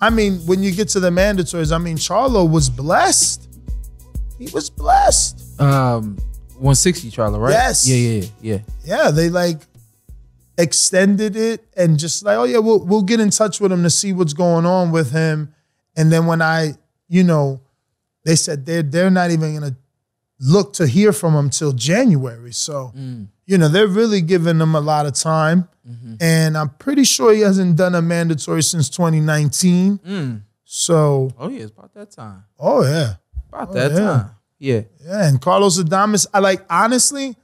I mean, when you get to the mandatories, I mean, Charlo was blessed. He was blessed. Um, 160 Charlo, right? Yes. Yeah, yeah, yeah. Yeah, they like extended it and just like, oh yeah, we'll we'll get in touch with him to see what's going on with him. And then when I, you know, they said they're they're not even gonna look to hear from him till January. So mm you know, they're really giving him a lot of time. Mm-hmm. And I'm pretty sure he hasn't done a mandatory since 2019. Mm. So. Oh, yeah, it's about that time. Oh, yeah. About oh, that yeah. time. Yeah. Yeah. And Carlos Adamas, I like, honestly,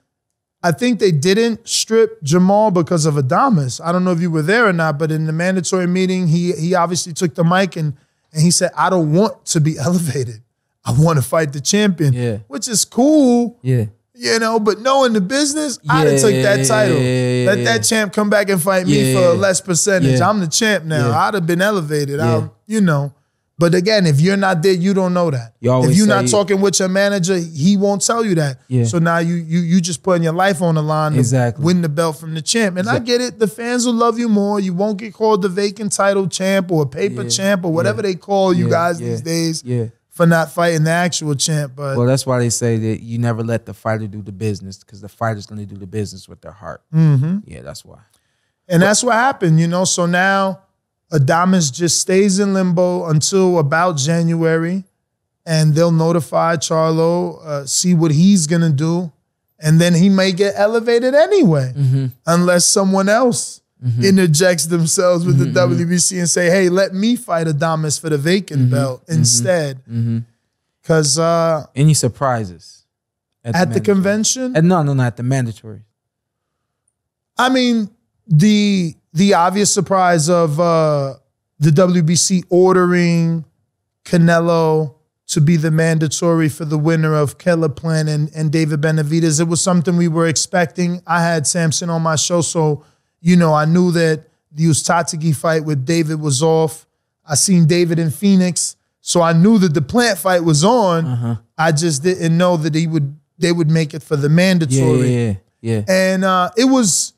I think they didn't strip Jamal because of Adamas. I don't know if you were there or not, but in the mandatory meeting, he he obviously took the mic and and he said, I don't want to be elevated. I want to fight the champion. Yeah. Which is cool. Yeah. You know, but knowing the business, yeah, I'd have took that title. Yeah, Let that champ come back and fight me for a less percentage. I'm the champ now. I'd have been elevated. I, you know. But again, if you're not there, you don't know that. You if you're not talking with your manager, he won't tell you that. Yeah. So now you you you just putting your life on the line exactly. win the belt from the champ. And exactly. I get it. The fans will love you more. You won't get called the vacant title champ or paper yeah. champ or whatever yeah. they call you guys these days. Yeah for not fighting the actual champ. But well, that's why they say that you never let the fighter do the business because the fighter's going to do the business with their heart. Mm-hmm. Yeah, that's why. And but, that's what happened, you know. So now Adamas just stays in limbo until about January, and they'll notify Charlo, uh, see what he's going to do, and then he may get elevated anyway, mm-hmm. unless someone else mm-hmm. interjects themselves with the mm-hmm. WBC and say, hey, let me fight Adamas for the vacant mm-hmm. belt mm-hmm. instead. Because. Uh, Any surprises? At, at the, the convention? At, uh, no, no, not at the mandatory. I mean, the the obvious surprise of uh, the WBC ordering Canelo to be the mandatory for the winner of Keller Plan and, and David Benavides. It was something we were expecting. I had Samson on my show, so you know, I knew that the Ustatagi fight with David was off. I seen David in Phoenix, so I knew that the plant fight was on. Uh-huh. I just didn't know that he would they would make it for the mandatory. Yeah, yeah, yeah. yeah. And uh, it was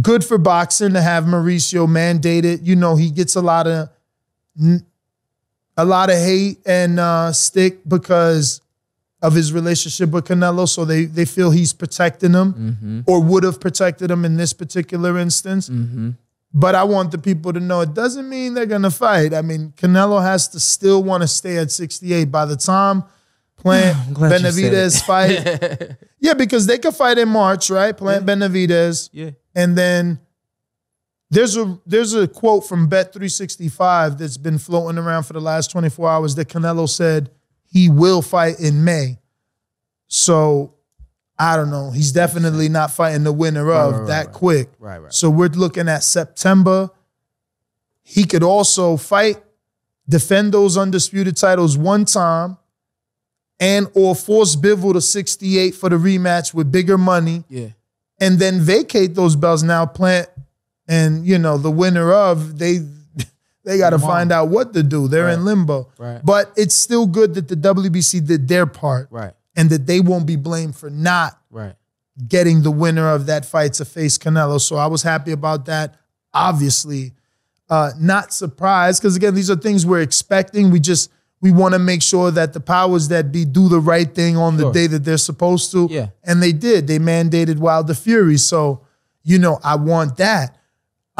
good for boxing to have Mauricio mandated. You know, he gets a lot of a lot of hate and uh, stick because of his relationship with Canelo, so they they feel he's protecting them mm-hmm. or would have protected them in this particular instance. Mm-hmm. But I want the people to know it doesn't mean they're gonna fight. I mean, Canelo has to still want to stay at 68 by the time Plant Benavidez fight. yeah, because they could fight in March, right? Plant yeah. Benavidez. Yeah. And then there's a there's a quote from Bet365 that's been floating around for the last 24 hours that Canelo said he will fight in May. So I don't know. He's definitely not fighting the winner of right, right, that right. quick. Right, right. So we're looking at September. He could also fight, defend those undisputed titles one time, and or force Bivol to 68 for the rematch with bigger money. Yeah. And then vacate those belts now, plant, and you know, the winner of they they got to find out what to do. They're right. in limbo. Right. But it's still good that the WBC did their part. Right. And that they won't be blamed for not right. getting the winner of that fight to face Canelo. So I was happy about that. Obviously, uh, not surprised because again, these are things we're expecting. We just we want to make sure that the powers that be do the right thing on sure. the day that they're supposed to. Yeah. And they did. They mandated Wilder Fury. So, you know, I want that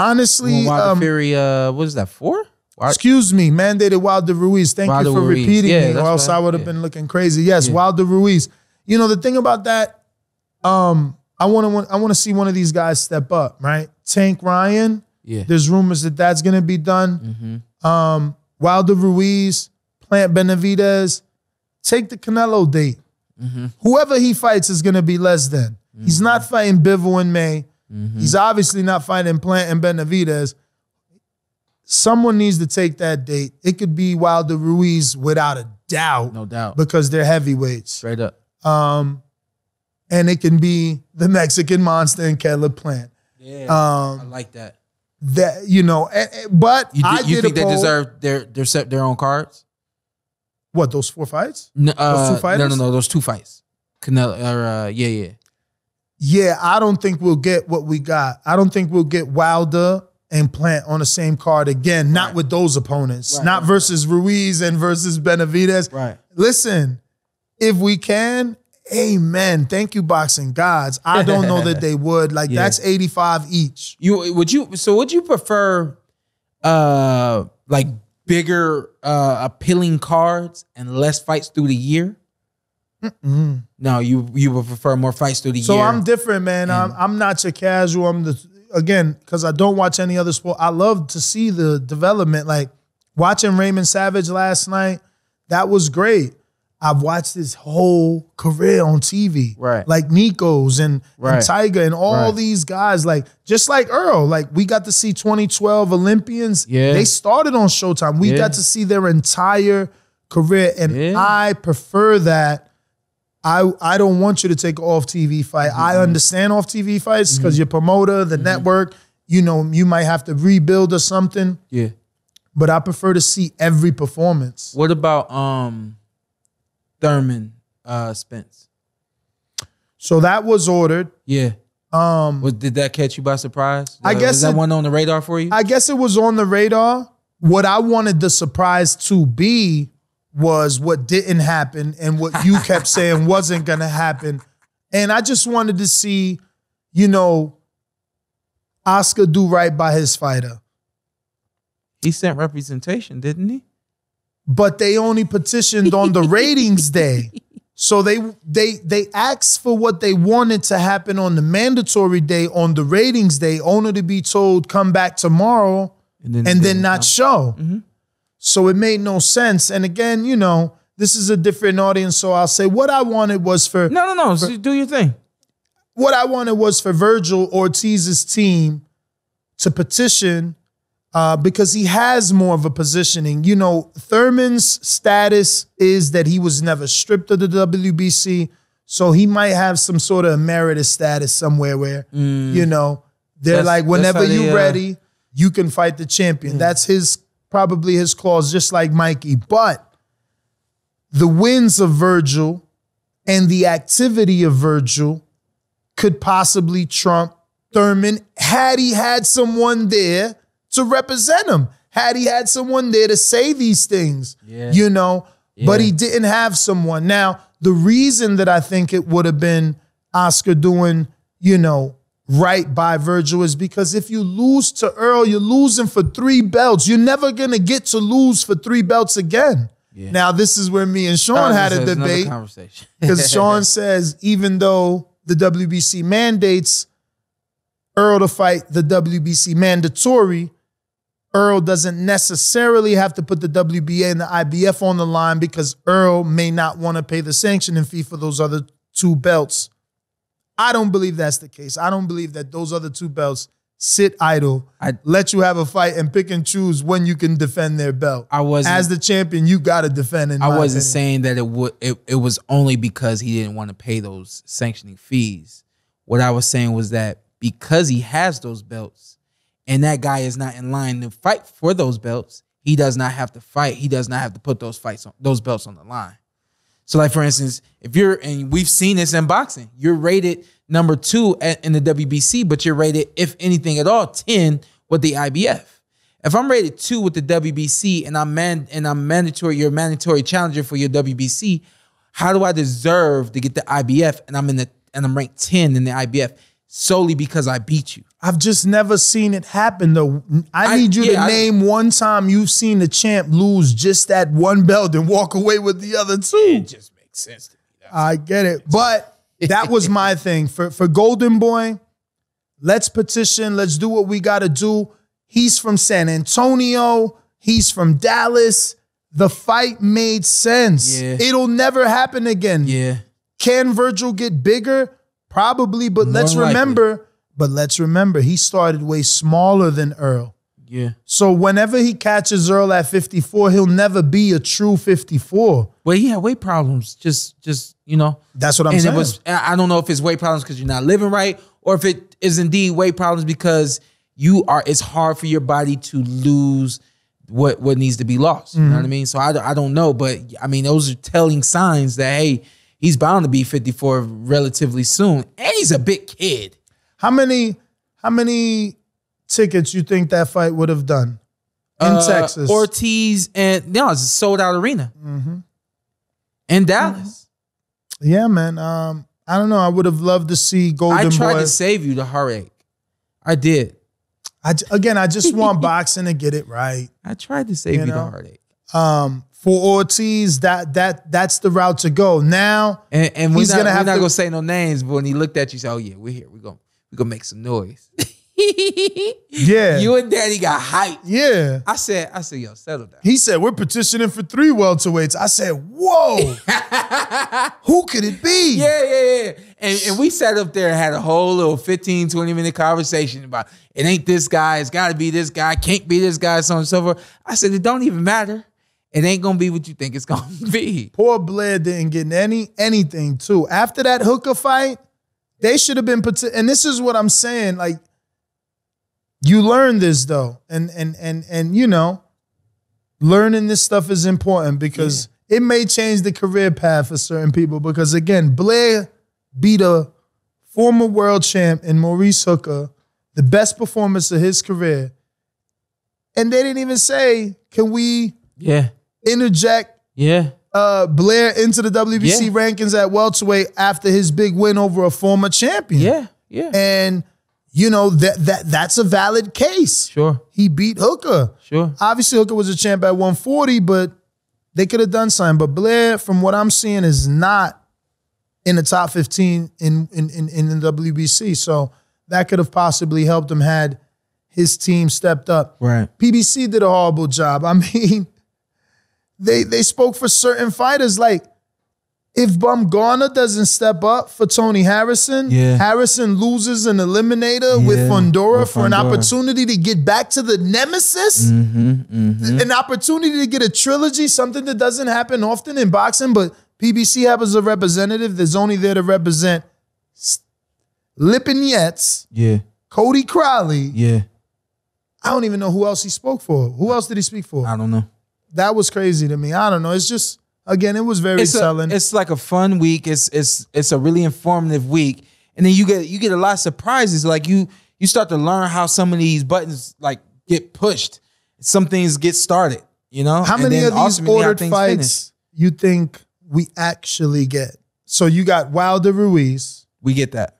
honestly, Wilder um, Fury, uh, what is that for? Excuse me, mandated Wilder Ruiz. Thank Wilder you for Ruiz. repeating yeah, me, or else I would have yeah. been looking crazy. Yes, yeah. Wilder Ruiz. You know the thing about that, um, I want to I want to see one of these guys step up, right? Tank Ryan. Yeah. There's rumors that that's gonna be done. Mm -hmm. um, Wilder Ruiz, Plant Benavides, take the Canelo date. Mm -hmm. Whoever he fights is gonna be less than. Mm -hmm. He's mm-hmm. not fighting Bivol in May. Mm-hmm. He's obviously not fighting Plant and Benavides. Someone needs to take that date. It could be Wilder Ruiz without a doubt. No doubt. Because they're heavyweights. Straight up. Um, and it can be the Mexican monster and Caleb Plant. Yeah. Um, I like that. That you know, and, eh, and, eh, but you, you think they deserve their their set their own cards? What those four fights? No, uh, those two fighters? Uh, no, no, no, those two fights. Canelo, uh, yeah, yeah yeah, I don't think we'll get what we got. I don't think we'll get Wilder and Plant on the same card again. Not right. with those opponents. Right, not right, versus Ruiz and versus Benavides. Right. Listen, if we can, amen. Thank you, boxing gods. I don't know that they would. Like yeah. that's eighty five each. You would you? So would you prefer, uh, like bigger, uh, appealing cards and less fights through the year? Mm-mm. No, you you would prefer more fights through the so year. So I'm different, man. I'm, I'm not your casual. I'm the again because I don't watch any other sport. I love to see the development. Like watching Raymond Savage last night, that was great. I've watched his whole career on TV, right? Like Nikos and, right. and Tiger and all right. these guys. Like just like Earl, like we got to see 2012 Olympians. Yeah, they started on Showtime. We yeah. got to see their entire career, and yeah. I prefer that I I don't want you to take off TV fight. Mm-hmm. I understand off TV fights because mm-hmm. your promoter, the mm-hmm. network, you know, you might have to rebuild or something. Yeah. But I prefer to see every performance. What about um Thurman uh Spence? So that was ordered. Yeah. Um was, did that catch you by surprise? I uh, guess that one on the radar for you? I guess it was on the radar. What I wanted the surprise to be was what didn't happen and what you kept saying wasn't going to happen. And I just wanted to see, you know, Oscar do right by his fighter. He sent representation, didn't he? But they only petitioned on the ratings day. So they they they asked for what they wanted to happen on the mandatory day, on the ratings day, only to be told come back tomorrow and then, and then not come. show. Mm-hmm. So it made no sense. And again, you know, this is a different audience. So I'll say what I wanted was for No, no, no. For, do your thing. What I wanted was for Virgil Ortiz's team to petition uh, because he has more of a positioning. You know, Thurman's status is that he was never stripped of the WBC. So he might have some sort of emeritus status somewhere where, mm. you know, they're that's, like, whenever you're they, uh... ready, you can fight the champion. Mm. That's his probably his claws, just like Mikey. But the wins of Virgil and the activity of Virgil could possibly trump Thurman had he had someone there to represent him, had he had someone there to say these things, yeah. you know, yeah. but he didn't have someone. Now, the reason that I think it would have been Oscar doing, you know, right by Virgil is because if you lose to Earl, you're losing for three belts. You're never going to get to lose for three belts again. Yeah. Now, this is where me and Sean had a debate. Because Sean says, even though the WBC mandates Earl to fight the WBC mandatory, Earl doesn't necessarily have to put the WBA and the IBF on the line because Earl may not want to pay the sanctioning fee for those other two belts. I don't believe that's the case. I don't believe that those other two belts sit idle, I, let you have a fight, and pick and choose when you can defend their belt. I was as the champion, you got to defend. I wasn't opinion. saying that it would. It, it was only because he didn't want to pay those sanctioning fees. What I was saying was that because he has those belts, and that guy is not in line to fight for those belts, he does not have to fight. He does not have to put those fights on those belts on the line. So, like for instance, if you're and we've seen this in boxing, you're rated number two at, in the WBC, but you're rated, if anything at all, ten with the IBF. If I'm rated two with the WBC and I'm man and I'm mandatory, you're a mandatory challenger for your WBC. How do I deserve to get the IBF and I'm in the and I'm ranked ten in the IBF solely because I beat you? I've just never seen it happen though. I, need you yeah, to name I, one time you've seen the champ lose just that one belt and walk away with the other two. It just makes sense to me. That's I get it. But that was my thing. For for Golden Boy, let's petition, let's do what we gotta do. He's from San Antonio, he's from Dallas. The fight made sense. Yeah. It'll never happen again. Yeah. Can Virgil get bigger? Probably, but More let's likely. remember but let's remember, he started way smaller than Earl. Yeah. So whenever he catches Earl at 54, he'll never be a true 54. Well, he had weight problems. Just, just you know. That's what I'm and saying. It was, I don't know if it's weight problems because you're not living right, or if it is indeed weight problems because you are. It's hard for your body to lose what what needs to be lost. You mm-hmm. know what I mm-hmm. mean? So I, I don't know, but I mean those are telling signs that hey, he's bound to be 54 relatively soon, and he's a big kid. How many how many tickets you think that fight would have done in uh, Texas? Ortiz and no, it's a sold out arena mm-hmm. in Dallas. Mm-hmm. Yeah, man. Um, I don't know. I would have loved to see Golden. I tried Boy. to save you the heartache. I did. I again, I just want boxing to get it right. I tried to save you, you the heartache. Um, for Ortiz, that that that's the route to go now. And, and he's not, gonna have to, gonna say no names, but when he looked at you, he said, "Oh yeah, we're here, we're going." we gonna make some noise. yeah. You and Daddy got hyped. Yeah. I said, I said, yo, settle down. He said, we're petitioning for three welterweights. I said, whoa. Who could it be? Yeah, yeah, yeah. And, and we sat up there and had a whole little 15, 20 minute conversation about it ain't this guy, it's gotta be this guy, can't be this guy, so on and so forth. I said, it don't even matter. It ain't gonna be what you think it's gonna be. Poor Blair didn't get any anything too. After that hooker fight, they should have been put. And this is what I'm saying. Like, you learn this though, and and and and you know, learning this stuff is important because yeah. it may change the career path for certain people. Because again, Blair beat a former world champ and Maurice Hooker, the best performance of his career, and they didn't even say, "Can we?" Yeah. Interject. Yeah uh, Blair into the WBC yeah. rankings at welterweight after his big win over a former champion. Yeah, yeah. And you know that that that's a valid case. Sure. He beat Hooker. Sure. Obviously, Hooker was a champ at 140, but they could have done something. But Blair, from what I'm seeing, is not in the top 15 in in in, in the WBC. So that could have possibly helped him had his team stepped up. Right. PBC did a horrible job. I mean they they spoke for certain fighters like if Bumgarner doesn't step up for Tony Harrison, yeah. Harrison loses an eliminator yeah, with Fandora for an opportunity to get back to the nemesis, mm-hmm, mm-hmm. an opportunity to get a trilogy, something that doesn't happen often in boxing. But PBC happens a representative that's only there to represent Lippin Yetz, yeah, Cody Crowley, yeah. I don't even know who else he spoke for. Who else did he speak for? I don't know that was crazy to me. I don't know. It's just again, it was very it's selling. A, it's like a fun week. It's it's it's a really informative week, and then you get you get a lot of surprises. Like you you start to learn how some of these buttons like get pushed. Some things get started. You know, how many of these ordered fights finish. you think we actually get? So you got Wilder Ruiz. We get that.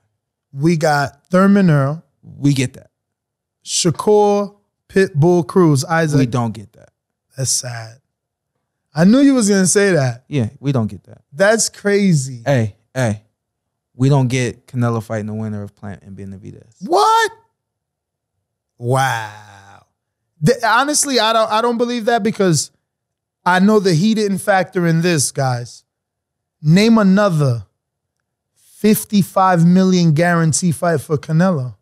We got Thurman Earl. We get that. Shakur Pitbull Cruz Isaac. We don't get that. That's sad. I knew you was gonna say that. Yeah, we don't get that. That's crazy. Hey, hey, we don't get Canelo fighting the winner of Plant and Benavidez. What? Wow. The, honestly, I don't. I don't believe that because I know that he didn't factor in this, guys. Name another fifty-five million guarantee fight for Canelo.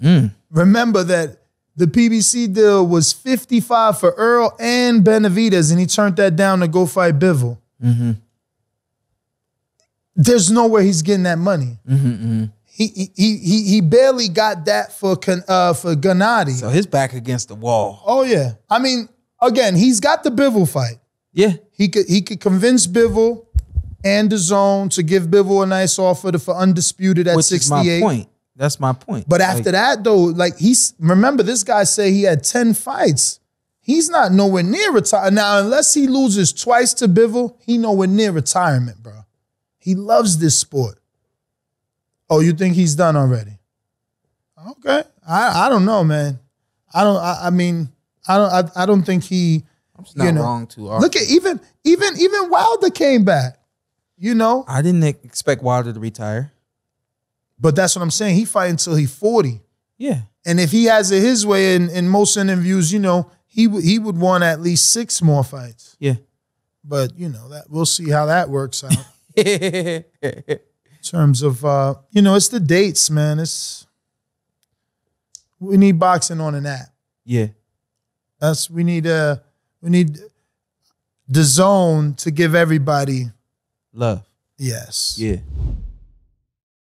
Mm. Remember that the PBC deal was 55 for Earl and Benavides, and he turned that down to go fight Bivol. Mm-hmm. There's nowhere he's getting that money. Mm-hmm, mm-hmm. He, he he he barely got that for uh, for Gennady. So his back against the wall. Oh yeah, I mean, again, he's got the Bivol fight. Yeah, he could he could convince Bivol and the zone to give Bivol a nice offer to, for undisputed at Which 68. Is my point. That's my point. But after like, that, though, like he's remember this guy said he had ten fights. He's not nowhere near retirement now. Unless he loses twice to Bivol, he nowhere near retirement, bro. He loves this sport. Oh, you think he's done already? Okay, I I don't know, man. I don't. I, I mean, I don't. I, I don't think he. I'm just not know. wrong too. Often. Look at even even even Wilder came back. You know, I didn't expect Wilder to retire. But that's what I'm saying. He fight until he 40. Yeah. And if he has it his way in, in most interviews, you know, he w- he would want at least six more fights. Yeah. But, you know, that we'll see how that works out. in terms of uh, you know, it's the dates, man. It's we need boxing on an app. Yeah. That's we need uh we need the zone to give everybody love. Yes. Yeah.